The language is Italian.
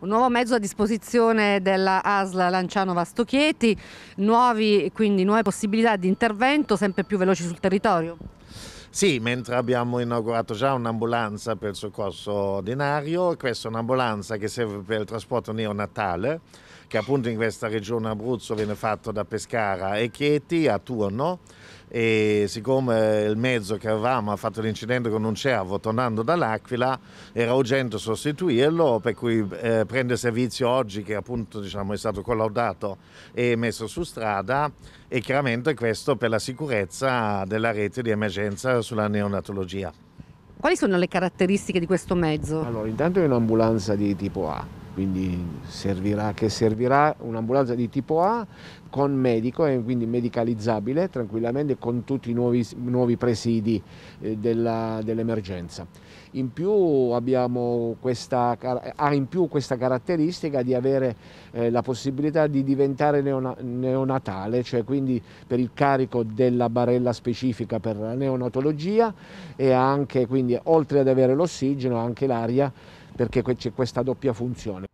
un nuovo mezzo a disposizione della ASL Lanciano Vastochieti, nuovi, quindi nuove possibilità di intervento sempre più veloci sul territorio. Sì, mentre abbiamo inaugurato già un'ambulanza per il soccorso ordinario, questa è un'ambulanza che serve per il trasporto neonatale, che appunto in questa regione Abruzzo viene fatto da Pescara e Chieti a turno e siccome il mezzo che avevamo ha fatto l'incidente con un cervo tornando dall'Aquila era urgente sostituirlo per cui eh, prende servizio oggi che appunto diciamo, è stato collaudato e messo su strada e chiaramente questo per la sicurezza della rete di emergenza sulla neonatologia. Quali sono le caratteristiche di questo mezzo? Allora, intanto è un'ambulanza di tipo A, quindi servirà che servirà un'ambulanza di tipo A con medico e eh, quindi medicalizzabile tranquillamente con tutti i nuovi, nuovi presidi eh, dell'emergenza. Dell in più abbiamo questa, eh, ha in più questa caratteristica di avere eh, la possibilità di diventare neona, neonatale, cioè quindi per il carico della barella specifica per la neonatologia e anche quindi oltre ad avere l'ossigeno anche l'aria perché c'è questa doppia funzione.